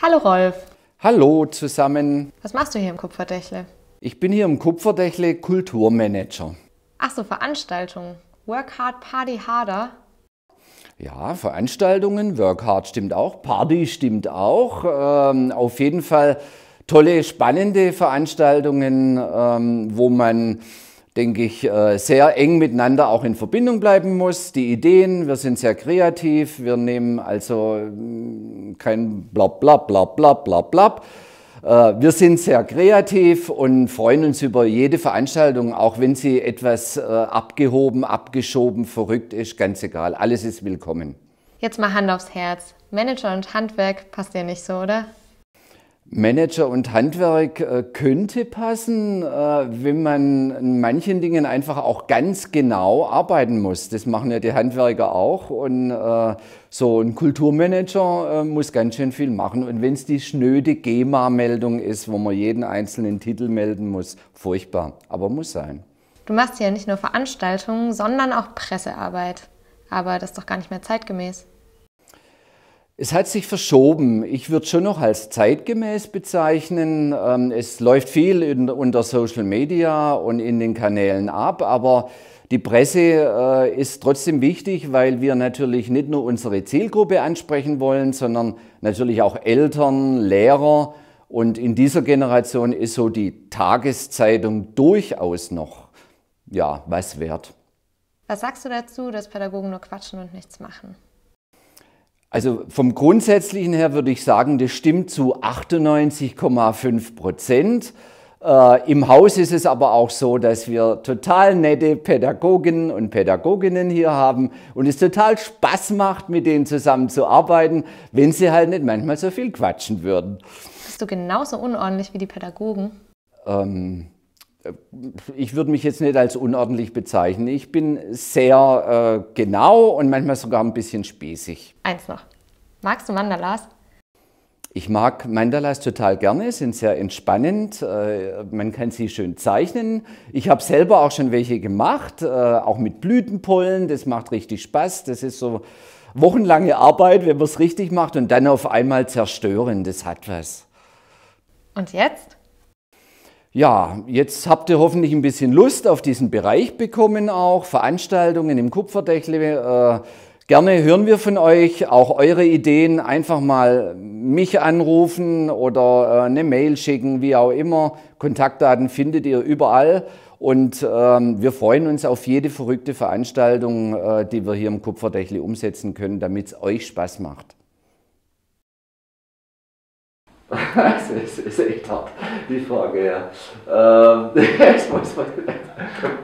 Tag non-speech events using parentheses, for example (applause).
Hallo Rolf. Hallo zusammen. Was machst du hier im Kupferdächle? Ich bin hier im Kupferdächle Kulturmanager. Ach so, Veranstaltungen. Work hard, party harder. Ja, Veranstaltungen, Work hard stimmt auch, Party stimmt auch. Ähm, auf jeden Fall tolle, spannende Veranstaltungen, ähm, wo man denke ich, äh, sehr eng miteinander auch in Verbindung bleiben muss. Die Ideen, wir sind sehr kreativ, wir nehmen also mm, kein blab, blab, blab, blab, blab, äh, blab. Wir sind sehr kreativ und freuen uns über jede Veranstaltung, auch wenn sie etwas äh, abgehoben, abgeschoben, verrückt ist, ganz egal. Alles ist willkommen. Jetzt mal Hand aufs Herz. Manager und Handwerk passt dir nicht so, oder? Manager und Handwerk äh, könnte passen, äh, wenn man in manchen Dingen einfach auch ganz genau arbeiten muss. Das machen ja die Handwerker auch. Und äh, so ein Kulturmanager äh, muss ganz schön viel machen. Und wenn es die schnöde GEMA-Meldung ist, wo man jeden einzelnen Titel melden muss, furchtbar, aber muss sein. Du machst ja nicht nur Veranstaltungen, sondern auch Pressearbeit. Aber das ist doch gar nicht mehr zeitgemäß. Es hat sich verschoben. Ich würde schon noch als zeitgemäß bezeichnen. Ähm, es läuft viel unter Social Media und in den Kanälen ab, aber die Presse äh, ist trotzdem wichtig, weil wir natürlich nicht nur unsere Zielgruppe ansprechen wollen, sondern natürlich auch Eltern, Lehrer. Und in dieser Generation ist so die Tageszeitung durchaus noch, ja, was wert. Was sagst du dazu, dass Pädagogen nur quatschen und nichts machen? Also vom Grundsätzlichen her würde ich sagen, das stimmt zu 98,5 Prozent. Äh, Im Haus ist es aber auch so, dass wir total nette Pädagoginnen und Pädagoginnen hier haben und es total Spaß macht, mit denen zusammenzuarbeiten, wenn sie halt nicht manchmal so viel quatschen würden. Bist du genauso unordentlich wie die Pädagogen? Ähm, äh, ich würde mich jetzt nicht als unordentlich bezeichnen. Ich bin sehr äh, genau und manchmal sogar ein bisschen spießig. Eins noch. Magst du Mandalas? Ich mag Mandalas total gerne, sind sehr entspannend. Äh, man kann sie schön zeichnen. Ich habe selber auch schon welche gemacht, äh, auch mit Blütenpollen. Das macht richtig Spaß. Das ist so wochenlange Arbeit, wenn man es richtig macht und dann auf einmal zerstören. Das hat was. Und jetzt? Ja, jetzt habt ihr hoffentlich ein bisschen Lust auf diesen Bereich bekommen auch, Veranstaltungen im Kupferdächle. Äh, gerne hören wir von euch, auch eure Ideen. Einfach mal mich anrufen oder äh, eine Mail schicken, wie auch immer. Kontaktdaten findet ihr überall. Und ähm, wir freuen uns auf jede verrückte Veranstaltung, äh, die wir hier im Kupferdächle umsetzen können, damit es euch Spaß macht. (laughs) es ist, ist echt hart, die Frage, ja. Ähm, (laughs)